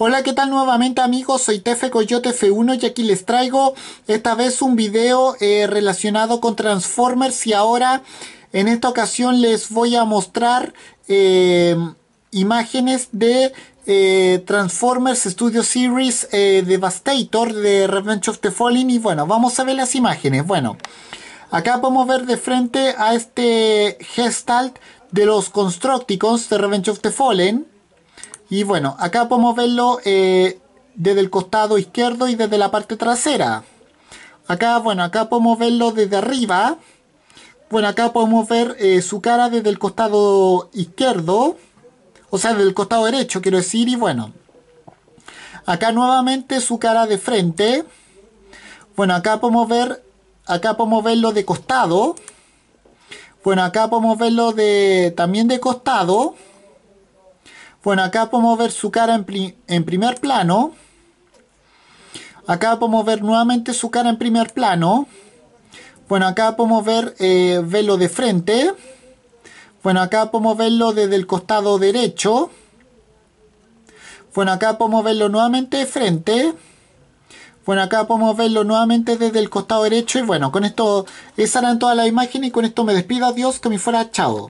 Hola, ¿qué tal nuevamente amigos? Soy Tefe Coyote F1 y aquí les traigo esta vez un video eh, relacionado con Transformers y ahora en esta ocasión les voy a mostrar em, imágenes de eh, Transformers Studio Series eh, Devastator de Revenge of the Fallen y bueno, vamos a ver las imágenes. Bueno, acá podemos ver de frente a este Gestalt de los Constructicons de Revenge of the Fallen y bueno, acá podemos verlo eh, desde el costado izquierdo y desde la parte trasera. Acá, bueno, acá podemos verlo desde arriba. Bueno, acá podemos ver eh, su cara desde el costado izquierdo. O sea, desde el costado derecho, quiero decir. Y bueno, acá nuevamente su cara de frente. Bueno, acá podemos ver, acá podemos verlo de costado. Bueno, acá podemos verlo de, también de costado. Bueno, acá podemos ver su cara en, primer plano. Acá podemos ver nuevamente su cara en primer plano. Bueno, acá podemos ver, eh, verlo de frente. Bueno, acá podemos verlo desde el costado derecho. Bueno, acá podemos verlo nuevamente de frente. Bueno, acá podemos verlo nuevamente desde el costado derecho. Y bueno, con esto, esas en toda la imagen Y con esto me despido. Adiós, que me fuera. Chao.